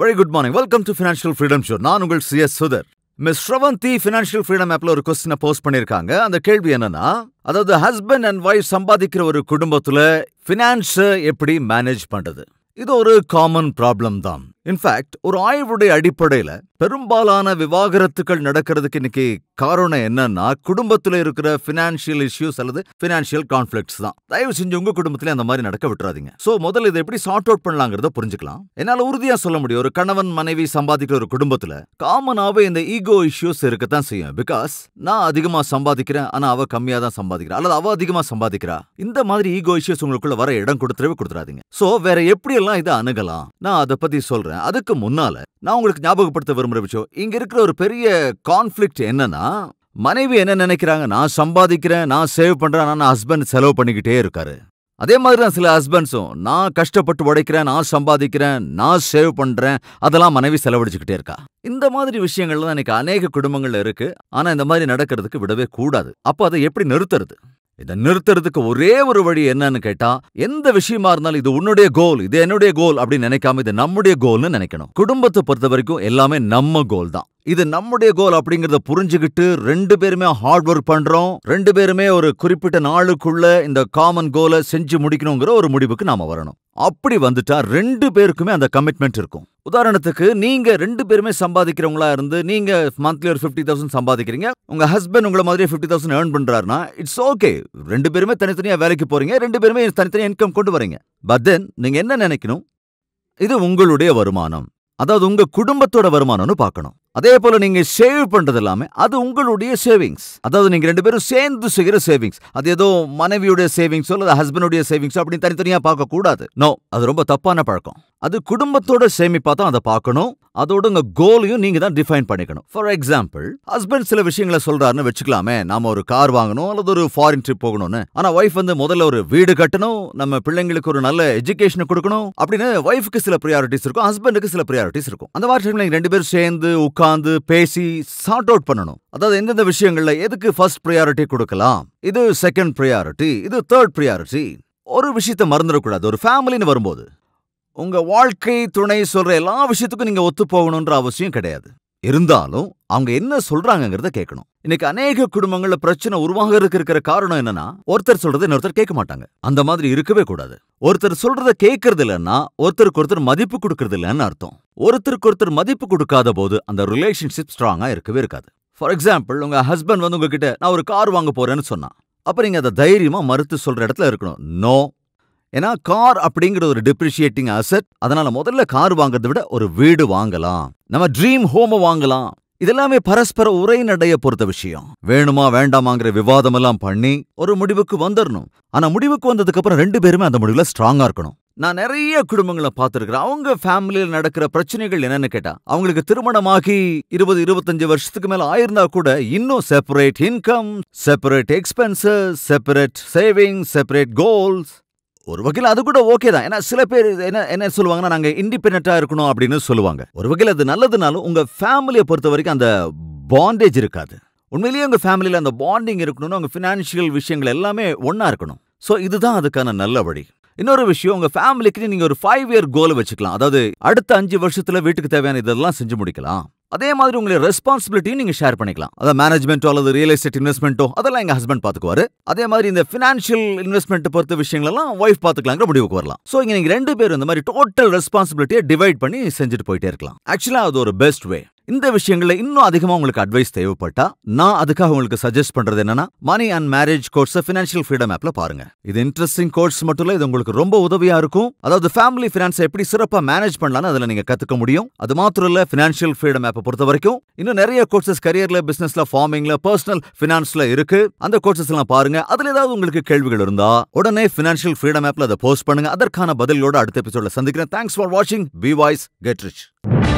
very good morning welcome to financial freedom show நான் உங்கள் C S Sudhar miss Sravanthi financial freedom ஆப்ல ஒரு கொஸ்டினை போஸ்ட் பண்ணியிருக்காங்க அந்த கேள்வி என்னன்னா அதாவது ஹஸ்பண்ட் அண்ட் ஒய்ஃப் சம்பாதிக்கிற ஒரு குடும்பத்துல ஃபினான்ஸை எப்படி மேனேஜ் பண்றது இது ஒரு காமன் ப்ராப்ளம் தான் இன்ஃபேக்ட் ஒரு ஆய்வுடைய அடிப்படையில் பெரும்பாலான விவாகரத்துக்கள் நடக்கிறதுக்கு இன்னைக்கு காரணம் என்னன்னா குடும்பத்துல இருக்கிற பினான்சியல் இஷ்யூஸ் அல்லது பினான்சியல் கான்ஃபிளிக்ஸ் தான் தயவு செஞ்சு உங்க குடும்பத்திலே அந்த மாதிரி நடக்க விட்டுறாதீங்க சோ முதல்ல இதை எப்படி சார்ட் அவுட் பண்ணலாங்கிறத புரிஞ்சுக்கலாம் என்னால உறுதியா சொல்ல முடியும் ஒரு கணவன் மனைவி சம்பாதிக்கிற ஒரு குடும்பத்துல காமனாவே இந்த ஈகோ இஷ்யூஸ் இருக்கத்தான் செய்யும் பிகாஸ் நான் அதிகமா சம்பாதிக்கிறேன் ஆனா அவ கம்மியா தான் சம்பாதிக்கிறா அல்லது அவ அதிகமா சம்பாதிக்கிறா இந்த மாதிரி ஈகோ இஷ்யூஸ் உங்களுக்குள்ள வர இடம் கொடுத்துடவே கொடுத்துறாதீங்க சோ வேற எப்படியெல்லாம் இதை அணுகலாம் நான் அதை பத்தி சொல்றேன் அதுக்கு முன்னால நான் உங்களுக்கு ஞாபகப்படுத்த இங்க இருக்கிற ஒரு பெரிய கான்ஃப்ளிக்ட் என்னன்னா மனைவி என்ன நினைக்கிறாங்க நான் சம்பாதிக்கிறேன் நான் சேவ் பண்றேன் ஹஸ்பண்ட் செலவு பண்ணிக்கிட்டே இருக்காரு அதே மாதிரி தான் சில ஹஸ்பண்ட்ஸும் நான் கஷ்டப்பட்டு உடைக்கிறேன் நான் சம்பாதிக்கிறேன் நான் சேவ் பண்றேன் அதெல்லாம் மனைவி செலவழிச்சுக்கிட்டே இருக்கா இந்த மாதிரி விஷயங்கள்லாம் இன்னைக்கு அநேக குடும்பங்கள்ல இருக்கு ஆனா இந்த மாதிரி நடக்கிறதுக்கு விடவே கூடாது அப்போ அதை எப்படி நிறுத்துறது இதை நிறுத்துறதுக்கு ஒரே ஒரு வழி என்னன்னு கேட்டா எந்த விஷயமா இருந்தாலும் இது உன்னுடைய கோல் இது என்னுடைய கோல் அப்படின்னு நினைக்காம இது நம்முடைய கோல்னு நினைக்கணும் குடும்பத்தை பொறுத்த வரைக்கும் எல்லாமே நம்ம கோல் தான் இது நம்முடைய கோல் அப்படிங்கறத புரிஞ்சுக்கிட்டு ரெண்டு பேருமே ஹார்ட் ஒர்க் பண்றோம் ரெண்டு பேருமே ஒரு குறிப்பிட்ட நாளுக்குள்ள இந்த காமன் கோலை செஞ்சு முடிக்கணுங்கிற ஒரு முடிவுக்கு நாம வரணும் அப்படி வந்துட்டா ரெண்டு பேருக்குமே அந்த கமிட்மெண்ட் இருக்கும் உதாரணத்துக்கு நீங்க ரெண்டு பேருமே சம்பாதிக்கிறவங்களா இருந்து நீங்க மந்த்லி ஒரு ஃபிஃப்டி தௌசண்ட் சம்பாதிக்கிறீங்க உங்க ஹஸ்பண்ட் உங்களை மாதிரி ஃபிஃப்டி தௌசண்ட் ஏர்ன் பண்றாருன்னா இட்ஸ் ஓகே ரெண்டு பேருமே தனித்தனியா வேலைக்கு போறீங்க ரெண்டு பேருமே தனித்தனியா இன்கம் கொண்டு வரீங்க பட் தென் நீங்க என்ன நினைக்கணும் இது உங்களுடைய வருமானம் அதாவது உங்க குடும்பத்தோட வருமானம்னு பார்க்கணும் அதே போல நீங்க சேவ் பண்றது எல்லாமே அது உங்களுடைய சேவிங்ஸ் அதாவது நீங்க ரெண்டு பேரும் சேர்ந்து செய்யற சேவிங்ஸ் அது ஏதோ மனைவியுடைய சேவிங்ஸோ அல்லது ஹஸ்பண்டுடைய சேவிங்ஸோ அப்படின்னு தனித்தனியா பார்க்க கூடாது நோ அது ரொம்ப தப்பான பழக்கம் அது குடும்பத்தோட சேமிப்பா தான் அதை பார்க்கணும் அதோட உங்க கோலையும் நீங்க தான் டிஃபைன் பண்ணிக்கணும் ஃபார் எக்ஸாம்பிள் ஹஸ்பண்ட் சில விஷயங்களை சொல்றாருன்னு வச்சுக்கலாமே நாம ஒரு கார் வாங்கணும் அல்லது ஒரு ஃபாரின் ட்ரிப் போகணும்னு ஆனா ஒய்ஃப் வந்து முதல்ல ஒரு வீடு கட்டணும் நம்ம பிள்ளைங்களுக்கு ஒரு நல்ல எஜுகேஷன் கொடுக்கணும் அப்படின்னு ஒய்ஃப்க்கு சில ப்ரியாரிட்டிஸ் இருக்கும் ஹஸ்பண்டுக்கு சில ப்ரியாரிட்டிஸ் இருக்கும் அந்த மாதிரி டைம்ல ரெண்டு பேரும் சேர்ந்து உட்கார்ந்து பேசி சார்ட் அவுட் பண்ணணும் அதாவது எந்தெந்த விஷயங்கள்ல எதுக்கு ஃபர்ஸ்ட் ப்ரியாரிட்டி கொடுக்கலாம் இது செகண்ட் ப்ரியாரிட்டி இது தேர்ட் ப்ரியாரிட்டி ஒரு விஷயத்த மறந்துடக்கூடாது ஒரு ஃபேமிலின்னு வரும்போது உங்க வாழ்க்கை துணை சொல்ற எல்லா விஷயத்துக்கும் நீங்க ஒத்து போகணுன்ற அவசியம் கிடையாது இருந்தாலும் அவங்க என்ன சொல்றாங்கங்கிறத கேட்கணும் இன்னைக்கு அநேக குடும்பங்கள்ல பிரச்சனை உருவாக இருக்கிற காரணம் என்னன்னா ஒருத்தர் சொல்றதை இன்னொருத்தர் கேட்க மாட்டாங்க அந்த மாதிரி இருக்கவே கூடாது ஒருத்தர் சொல்றத கேட்கறது இல்லைன்னா ஒருத்தருக்கு ஒருத்தர் மதிப்பு கொடுக்கறது இல்லைன்னு அர்த்தம் ஒருத்தருக்கு ஒருத்தர் மதிப்பு கொடுக்காத போது அந்த ரிலேஷன்ஷிப் ஸ்ட்ராங்கா இருக்கவே இருக்காது ஃபார் எக்ஸாம்பிள் உங்க ஹஸ்பண்ட் வந்து உங்ககிட்ட நான் ஒரு கார் வாங்க போறேன்னு சொன்னான் அப்ப நீங்க அதை தைரியமா மறுத்து சொல்ற இடத்துல இருக்கணும் நோ ஏன்னா கார் அப்படிங்கிற ஒரு டிப்ரிஷியேட்டிங் அசட் அதனால முதல்ல கார் வாங்குறதை விட ஒரு வீடு வாங்கலாம் நம்ம ட்ரீம் ஹோம வாங்கலாம் இதெல்லாமே பரஸ்பர உரைநடைய பொறுத்த விஷயம் வேணுமா வேண்டாமாங்கிற விவாதம் எல்லாம் பண்ணி ஒரு முடிவுக்கு வந்துடணும் ஆனா முடிவுக்கு வந்ததுக்கு அப்புறம் ரெண்டு பேருமே அந்த முடிவுல ஸ்ட்ராங்கா இருக்கணும் நான் நிறைய குடும்பங்களை பார்த்துருக்கிறேன் அவங்க ஃபேமிலியில் நடக்கிற பிரச்சனைகள் என்னன்னு கேட்டா அவங்களுக்கு திருமணமாகி இருபது இருபத்தஞ்சு வருஷத்துக்கு மேல ஆயிருந்தா கூட இன்னும் separate income separate expenses separate saving separate goals ஒரு வகையில் அது கூட ஓகே தான் ஏன்னா சில பேர் என்ன என்ன சொல்லுவாங்கன்னா நாங்கள் இண்டிபெண்டாக இருக்கணும் அப்படின்னு சொல்லுவாங்க ஒரு வகையில் அது நல்லதுனாலும் உங்கள் ஃபேமிலியை பொறுத்த வரைக்கும் அந்த பாண்டேஜ் இருக்காது உண்மையிலேயே உங்கள் ஃபேமிலியில் அந்த பாண்டிங் இருக்கணும்னு உங்கள் ஃபினான்ஷியல் விஷயங்கள் எல்லாமே ஒன்றா இருக்கணும் ஸோ இதுதான் அதுக்கான நல்ல வழி இன்னொரு விஷயம் உங்கள் ஃபேமிலிக்கு நீங்கள் ஒரு ஃபைவ் இயர் கோல் வச்சுக்கலாம் அதாவது அடுத்த அஞ்சு வருஷத்தில் வீட்டுக்கு தேவையான இதெல்லாம் செஞ்சு முடிக்கலாம் அதே மாதிரி உங்களுடைய ரெஸ்பான்சிபிலிட்டியும் நீங்க ஷேர் பண்ணிக்கலாம் அதாவது மேனேஜ்மெண்ட்டோ அல்லது ரியல் எஸ்டேட் இன்வெஸ்ட்மெண்ட்டோ அதெல்லாம் எங்க ஹஸ்பண்ட் பாத்துக்குவாரு அதே மாதிரி இந்த ஃபினான்ஷியல் இன்வெஸ்ட்மெண்ட் பொறுத்த விஷயங்களெல்லாம் ஒய்ஃப் பார்த்துக்கலாங்கிற முடிவுக்கு வரலாம் ஸோ இங்க நீங்க ரெண்டு பேரும் இந்த மாதிரி டோட்டல் ரெஸ்பான்சிபிலிட்டியை டிவைட் பண்ணி செஞ்சுட்டு போயிட்டே இருக்கலாம் ஆக்சுவலாக அது ஒரு பெஸ்ட் வே இந்த விஷயங்களில் இன்னும் அதிகமாக உங்களுக்கு அட்வைஸ் தேவைப்பட்டா நான் அதுக்காக உங்களுக்கு சஜஸ்ட் பண்றது என்னன்னா money and marriage course financial freedom ஆப்ல பாருங்க இது இன்ட்ரெஸ்டிங் கோர்ஸ் மட்டும் இல்லை இது உங்களுக்கு ரொம்ப உதவியா இருக்கும் அதாவது ஃபேமிலி ஃபினான்ஸை எப்படி சிறப்பா மேனேஜ் பண்ணலாம்னு அதுல நீங்க கத்துக்க முடியும் அது மாத்திரம் இல்ல ஃபினான்ஷியல் ஃப்ரீடம் ஆப் பொறுத்த வரைக்கும் இன்னும் நிறைய கோர்சஸ் கரியர்ல பிசினஸ்ல ஃபார்மிங்ல பர்சனல் பினான்ஸ்ல இருக்கு அந்த கோர்சஸ் எல்லாம் பாருங்க அதுல ஏதாவது உங்களுக்கு கேள்விகள் இருந்தா உடனே ஃபினான்ஷியல் ஃப்ரீடம் ஆப்ல அதை போஸ்ட் பண்ணுங்க அதற்கான பதிலோட அடுத்த எபிசோட சந்திக்கிறேன் தேங்க்ஸ் ஃபார் வாட்சிங் பி வாய்ஸ் கெட் ரிச்